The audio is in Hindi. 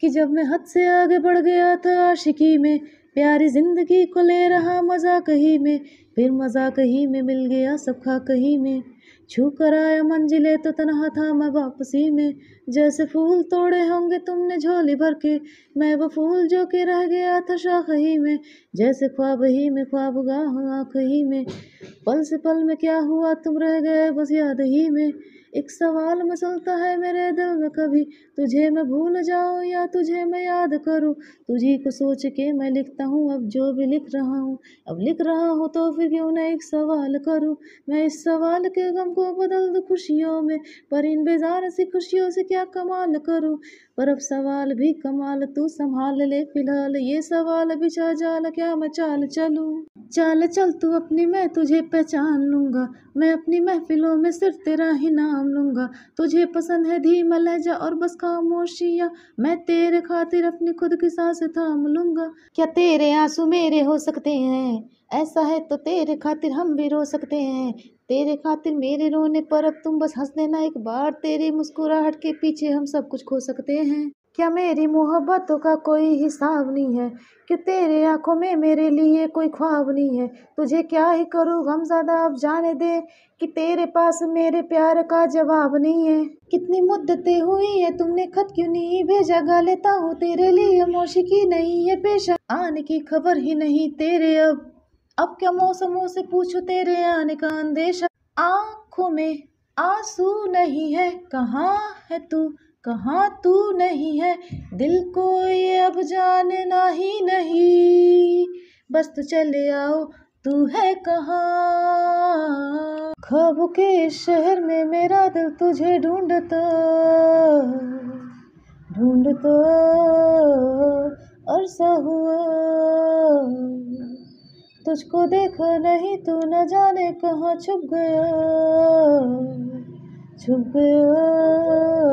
कि जब मैं हद से आगे बढ़ गया था आशिकी में प्यारी जिंदगी को ले रहा मज़ा कहीं में फिर मज़ा कहीं में मिल गया सब खा कहीं में छू कर आया मंजिले तो तनहा था मैं वापसी में जैसे फूल तोड़े होंगे तुमने झोली भर के मैं वो फूल जो के रह गया था शाख ही में जैसे ख्वाब ही में ख्वाब गा हूँ आँख ही में पल से पल में क्या हुआ तुम रह गए बस याद ही में एक सवाल मसलता है मेरे दिल में कभी तुझे मैं भूल जाऊँ या तुझे मैं याद करूँ तुझी को सोच के मैं लिखता हूँ अब जो भी लिख रहा हूँ अब लिख रहा हूँ तो फिर क्यों ना एक सवाल करूँ मैं इस सवाल के गम को बदल दो खुशियों में पर इन बेजार सी खुशियों से क्या कमाल करूँ पर अब सवाल भी कमाल तू संभाल ले फिलहाल ये सवाल बिछा जाल क्या मचाल चलूं चल चल तू अपनी मैं तुझे पहचान लूँगा मैं अपनी महफिलों में सिर्फ तेरा ही नाम लूँगा तुझे पसंद है धीमा लहजा और बस खामोशियाँ मैं तेरे खातिर अपनी खुद की सांस थाम लूँगा क्या तेरे आंसू मेरे हो सकते हैं ऐसा है तो तेरे खातिर हम भी रो सकते हैं तेरे खातिर मेरे रोने पर अब तुम बस हंस देना एक बार तेरी मुस्कुराहट के पीछे हम सब कुछ खो सकते हैं क्या मेरी मोहब्बतों का कोई हिसाब नहीं है कि तेरे आँखों में मेरे लिए कोई ख्वाब नहीं है तुझे क्या ही करूँ हम ज़्यादा अब जाने दे कि तेरे पास मेरे प्यार का जवाब नहीं है कितनी मुद्दतें हुई है तुमने खत क्यों नहीं भेजा गा लेता हूँ तेरे लिए मौशिकी नहीं है पेशा आने की खबर ही नहीं तेरे अब अब क्या मौसमों से पूछो तेरे आने का अंदेशा आँखों में आंसू नहीं है कहाँ है तू कहाँ तू नहीं है दिल को ये अब जानना ही नहीं बस तू चले आओ तू है कहाँ खब के शहर में मेरा दिल तुझे ढूंढता ढूंढता और सा हुआ तुझको देखा नहीं तू तो न जाने कहाँ छुप गया छुप गया